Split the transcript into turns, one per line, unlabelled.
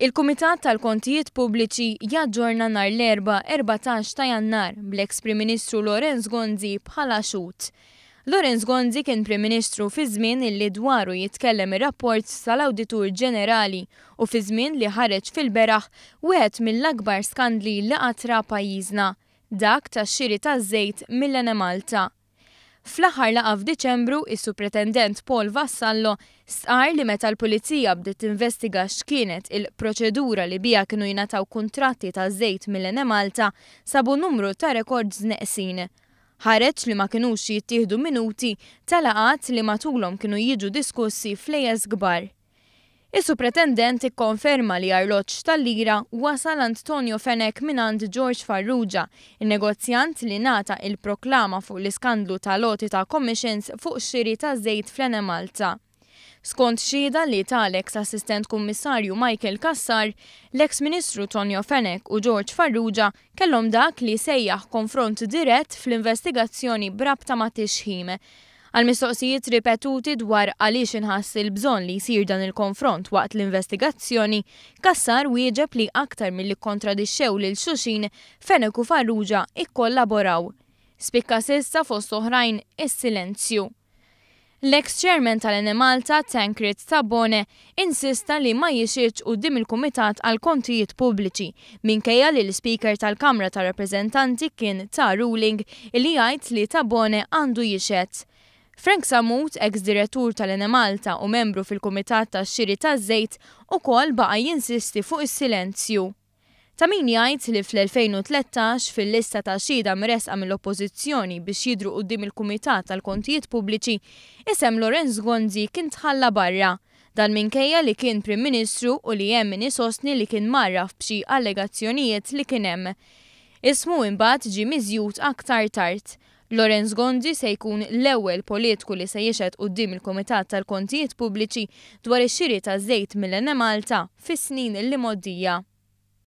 Il-Kumitat tal-Kontijiet Pubbliċi jaġġorna nar l-erba 14 ta' jannar bl eks Prim Ministru Lorenz Gonzi bħala xut. Lorenz Gonzi kien Prim Ministru fi żmien illi dwaru jitkellem ir-rapport tal-Awditur Ġenerali u fi żmien li ħareġ fil-beraħ wieħed mill-akbar skandli li qatra pajjiżna, dak tax-xiri taż-żejt mill enemalta Malta. Fl-aħħar laqa f'Diċembru, is-Supretendent Paul Vassallo stqar li meta l-Pulizija bdiet investiga x'kienet il-proċedura li bija kienu jingħataw kuntratti ta' żejt mill-Ene Malta sabu numru ta' rekords neqsin. Ħareġ li ma kinux jittieħdu minuti tal li matulhom kienu jiġu diskussi flejes gbar. Isu pretendent ikkonferma li arloċ tal-lira wasal Antonio Fenek minant George Farrugia, il-negozjant li nata il-proklama fuq l-iskandlu tal-loti ta' commissions fuq xiri ta' zejt flene Malta. Skont xida li tal-ex assistent kummissarju Michael Kassar, l-ex ministru Tonio Fenek u George Farrugia kellhom dak li sejjaħ konfront dirett fl-investigazzjoni brabta ma' tixħime għal mistoqsijiet ripetuti dwar għaliex inħass il-bżon li jisir dan il-konfront waqt l-investigazzjoni, Kassar wieġeb li aktar mill-li kontradixxew lil xuxin Feneku Farrugia ikkollaboraw. Spikka sissa fost oħrajn is-silenzju. L-ex-chairman tal-Enemalta Tankrit Tabone insista li ma jiexieċ u dim il-Kumitat għal kontijiet pubbliċi minkejja li l-Speaker tal-Kamra tal-Rappresentanti kien ta' ruling li jgħid li Tabone għandu jixet. Frank Samut, ex-direttur tal-Enemalta u membru fil-Kumitat ta' Xiri ta' Zejt, u kol baqa jinsisti fuq is-silenzju. Ta' min jgħid li fl-2013 fil-lista ta' xhieda mresqa mill-oppożizzjoni biex jidru qudiem il-Kumitat tal-Kontijiet Pubbliċi, isem Lorenz Gonzi kien tħalla barra. Dan minkejja li kien Prim Ministru u li hemm min isostni li kien marra f'xi allegazzjonijiet li kien hemm. Ismu imbagħad ġi miżjud aktar tard. Lorenz Gondi se jkun l-ewwel politiku li se u dim il-Kumitat tal-Kontijiet Pubbliċi dwar ix-xiri ta' żejt mill-Malta fis-snin li moddija.